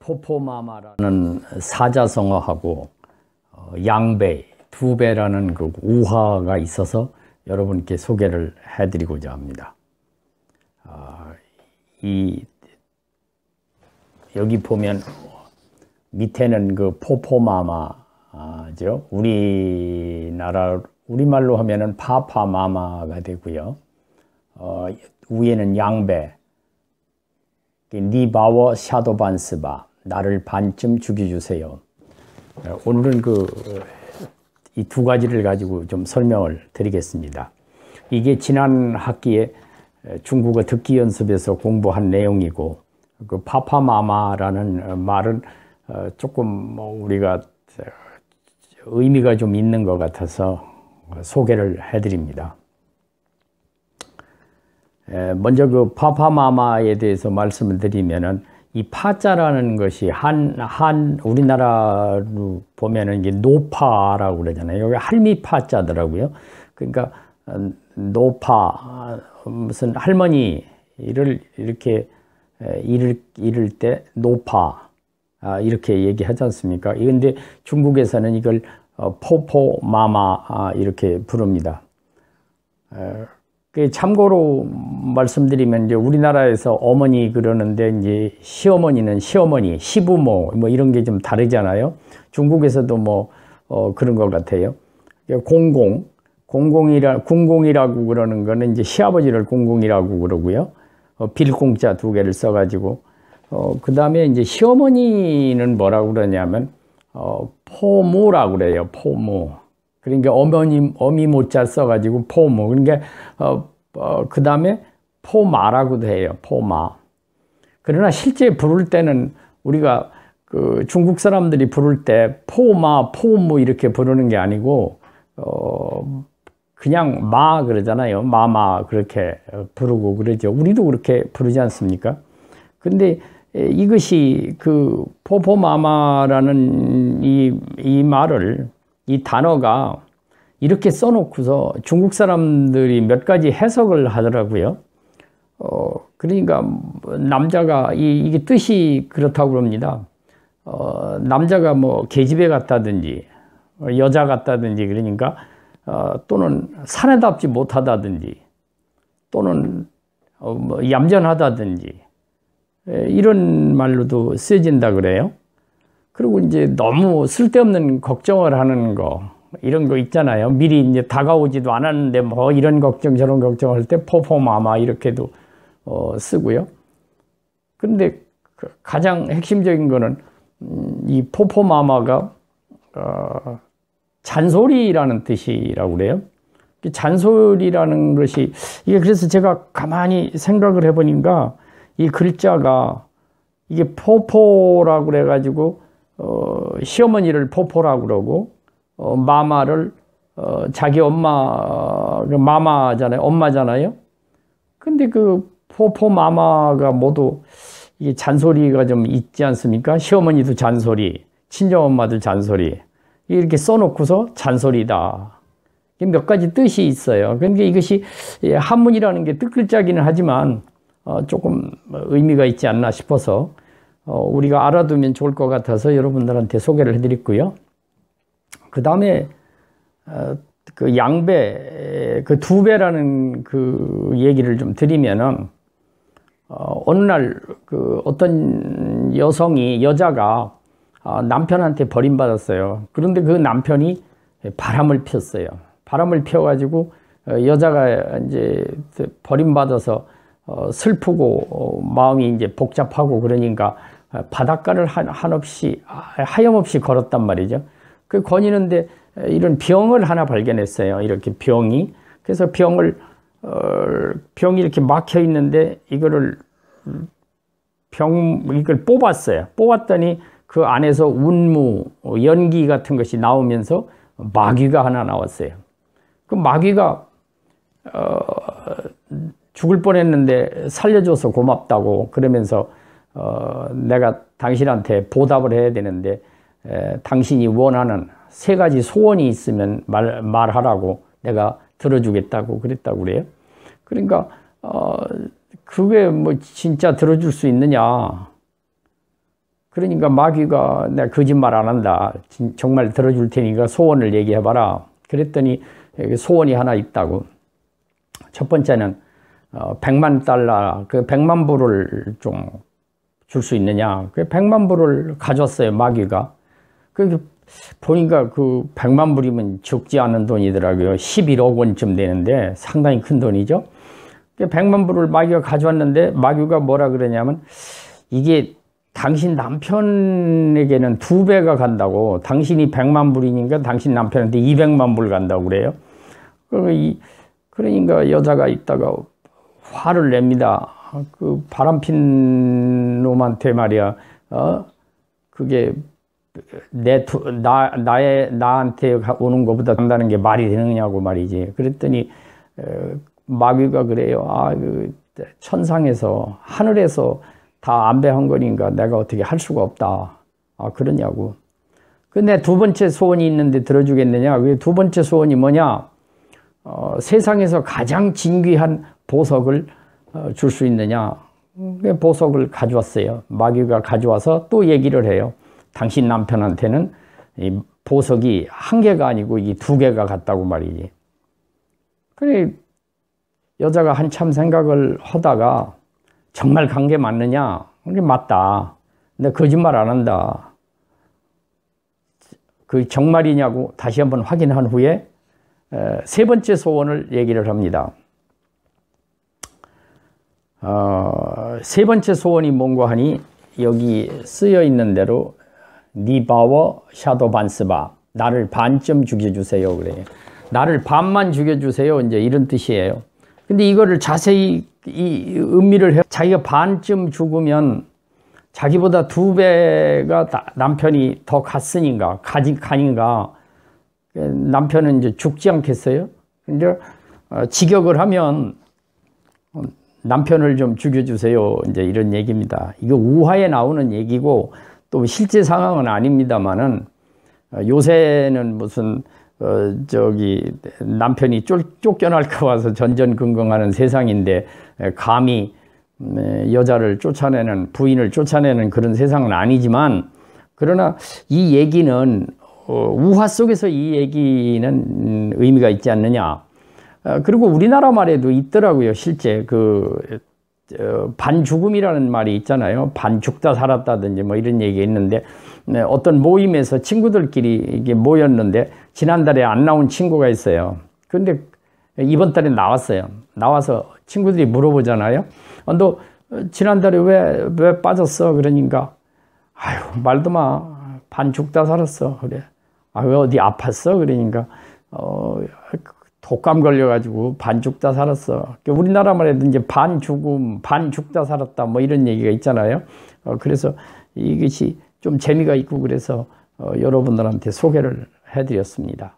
포포마마라는 사자성어하고 어, 양배, 두배라는 그 우화가 있어서 여러분께 소개를 해드리고자 합니다. 아, 이 여기 보면 밑에는 그 포포마마죠. 아, 우리나라 우리말로 하면은 파파마마가 되고요. 어, 위에는 양배, 그 니바워 샤도반스바, 나를 반쯤 죽여주세요. 네, 오늘은 그 이 두 가지를 가지고 좀 설명을 드리겠습니다. 이게 지난 학기에 중국어 듣기 연습에서 공부한 내용이고 그 파파마마라는 말은 어, 조금 뭐 우리가 의미가 좀 있는 것 같아서 소개를 해드립니다. 먼저 그 파파마마에 대해서 말씀을 드리면은 이 파자라는 것이 한, 한, 우리나라로 보면은 이게 노파라고 그러잖아요. 여기 할미파자더라고요. 그러니까 음, 노파, 무슨 할머니를 이렇게 이를, 이를 때 노파, 아, 이렇게 얘기하지 않습니까? 그런데 중국에서는 이걸 어, 포포마마 아, 이렇게 부릅니다. 그 참고로 말씀드리면 이제 우리나라에서 어머니 그러는데 이제 시어머니는 시어머니, 시부모 뭐 이런 게 좀 다르잖아요. 중국에서도 뭐어 그런 것 같아요. 그 공공, 공공이라 공공이라고 그러는 거는 이제 시아버지를 공공이라고 그러고요. 어 빌공자 두 개를 써가지고 어 그다음에 이제 시어머니는 뭐라고 그러냐면 어, 포모라고 그래요. 포모. 그러니까 어머님 어미 못자 써가지고 포모. 뭐, 그러니까 어, 어, 그 다음에 포마라고도 해요. 포마. 그러나 실제 부를 때는 우리가 그 중국 사람들이 부를 때 포마, 포무 이렇게 부르는 게 아니고 어 그냥 마 그러잖아요. 마마 그렇게 부르고 그러죠. 우리도 그렇게 부르지 않습니까? 근데 이것이 그 포포마마라는 이, 이 말을 이 단어가 이렇게 써놓고서 중국 사람들이 몇 가지 해석을 하더라고요. 어, 그러니까 남자가 이, 이게 뜻이 그렇다고 합니다. 어, 남자가 뭐 계집애 같다든지 여자 같다든지 그러니까 어, 또는 사내답지 못하다든지 또는 어, 뭐 얌전하다든지 이런 말로도 쓰여진다 그래요. 그리고 이제 너무 쓸데없는 걱정을 하는 거 이런 거 있잖아요. 미리 이제 다가오지도 않았는데 뭐 이런 걱정 저런 걱정 할때 포포마마 이렇게도 어, 쓰고요. 근데 그 가장 핵심적인 거는 음, 이 포포마마가 어, 잔소리라는 뜻이라고 그래요. 잔소리라는 것이 이게 그래서 제가 가만히 생각을 해보니까 이 글자가 이게 포포라고 그래가지고 어, 시어머니를 포포라고 그러고 어, 마마를 어, 자기 엄마 그 마마잖아요 엄마잖아요 근데 그 포포 마마가 모두 이게 잔소리가 좀 있지 않습니까 시어머니도 잔소리 친정엄마도 잔소리 이렇게 써놓고서 잔소리다 몇 가지 뜻이 있어요 그러니까 이것이 예, 한문이라는 게 뜻글자기는 하지만 어, 조금 의미가 있지 않나 싶어서 어, 우리가 알아두면 좋을 것 같아서 여러분들한테 소개를 해드렸고요. 그 다음에 어, 그 양배 그두 배라는 그 얘기를 좀 드리면은 어, 어느 날 그 어떤 여성이 여자가 어, 남편한테 버림받았어요. 그런데 그 남편이 바람을 폈어요. 바람을 피워가지고 어, 여자가 이제 그 버림받아서 어, 슬프고 어, 마음이 이제 복잡하고 그러니까 어, 바닷가를 한없이 아, 하염없이 걸었단 말이죠. 그 거니는데 이런 병을 하나 발견했어요. 이렇게 병이 그래서 병을 병이 이렇게 막혀 있는데 이거를 음, 병 이걸 뽑았어요. 뽑았더니 그 안에서 운무 연기 같은 것이 나오면서 마귀가 하나 나왔어요. 그 마귀가 어, 죽을 뻔했는데 살려줘서 고맙다고 그러면서 어, 내가 당신한테 보답을 해야 되는데 에, 당신이 원하는 세 가지 소원이 있으면 말, 말하라고 내가 들어주겠다고 그랬다고 그래요. 그러니까 어, 그게 뭐 진짜 들어줄 수 있느냐. 그러니까 마귀가 내가 거짓말 안 한다. 정말 들어줄 테니까 소원을 얘기해봐라. 그랬더니 그 소원이 하나 있다고. 첫 번째는 어, 100만 달러, 그 100만 불을 좀 줄 수 있느냐. 그 100만 불을 가졌어요, 마귀가. 그 보니까 그 100만 불이면 적지 않은 돈이더라고요. 11억 원쯤 되는데 상당히 큰 돈이죠. 그 100만 불을 마귀가 가져왔는데 마귀가 뭐라 그러냐면 이게 당신 남편에게는 두 배가 간다고 당신이 100만 불이니까 당신 남편한테 200만 불 간다고 그래요. 그러니까, 그러니까 여자가 있다가 화를 냅니다. 그 바람핀 놈한테 말이야. 어? 그게 내, 나, 나의, 나한테 오는 것보다 한다는 게 말이 되느냐고 말이지. 그랬더니, 마귀가 그래요. 아, 그 천상에서, 하늘에서 다 안배한 거니까 내가 어떻게 할 수가 없다. 아, 그러냐고. 근데 그 두 번째 소원이 있는데 들어주겠느냐? 그두 번째 소원이 뭐냐? 어, 세상에서 가장 진귀한 보석을 어, 줄수 있느냐 보석을 가져왔어요 마귀가 가져와서 또 얘기를 해요 당신 남편한테는 보석이 한 개가 아니고 이 두 개가 같다고 말이지 그래 여자가 한참 생각을 하다가 정말 간 게 맞느냐 그게 맞다 근데 거짓말 안 한다 그 정말이냐고 다시 한번 확인한 후에 세 번째 소원을 얘기를 합니다 어, 세 번째 소원이 뭔가 하니 여기 쓰여 있는 대로 니바워 네 샤도 반스바 나를 반쯤 죽여주세요 그래요. 나를 반만 죽여주세요 이제 이런 뜻이에요. 근데 이거를 자세히 이 의미를 해 자기가 반쯤 죽으면 자기보다 두 배가 남편이 더 갔으니까 가지 가니까 남편은 이제 죽지 않겠어요. 근데 어, 직역을 하면 남편을 좀 죽여주세요. 이제 이런 얘기입니다. 이거 우화에 나오는 얘기고 또 실제 상황은 아닙니다만은 어, 요새는 무슨 어 저기 남편이 쫄, 쫓겨날까 봐서 전전긍긍하는 세상인데 감히 음, 여자를 쫓아내는 부인을 쫓아내는 그런 세상은 아니지만 그러나 이 얘기는 어, 우화 속에서 이 얘기는 음, 의미가 있지 않느냐 아, 그리고 우리나라 말에도 있더라고요. 실제 그 어, 반죽음이라는 말이 있잖아요. 반 죽다 살았다든지 뭐 이런 얘기 있는데 네, 어떤 모임에서 친구들끼리 모였는데 지난달에 안 나온 친구가 있어요. 근데 이번 달에 나왔어요. 나와서 친구들이 물어보잖아요. 아, 너 지난달에 왜, 왜 빠졌어? 그러니까, 아유, 말도 마. 반 죽다 살았어. 그래. 아, 왜 어디 아팠어? 그러니까, 어, 독감 걸려가지고 반 죽다 살았어. 그러니까 우리나라 말에도 이제 반 죽음, 반 죽다 살았다 뭐 이런 얘기가 있잖아요. 어, 그래서 이것이 좀 재미가 있고 그래서 어, 여러분들한테 소개를 해드렸습니다.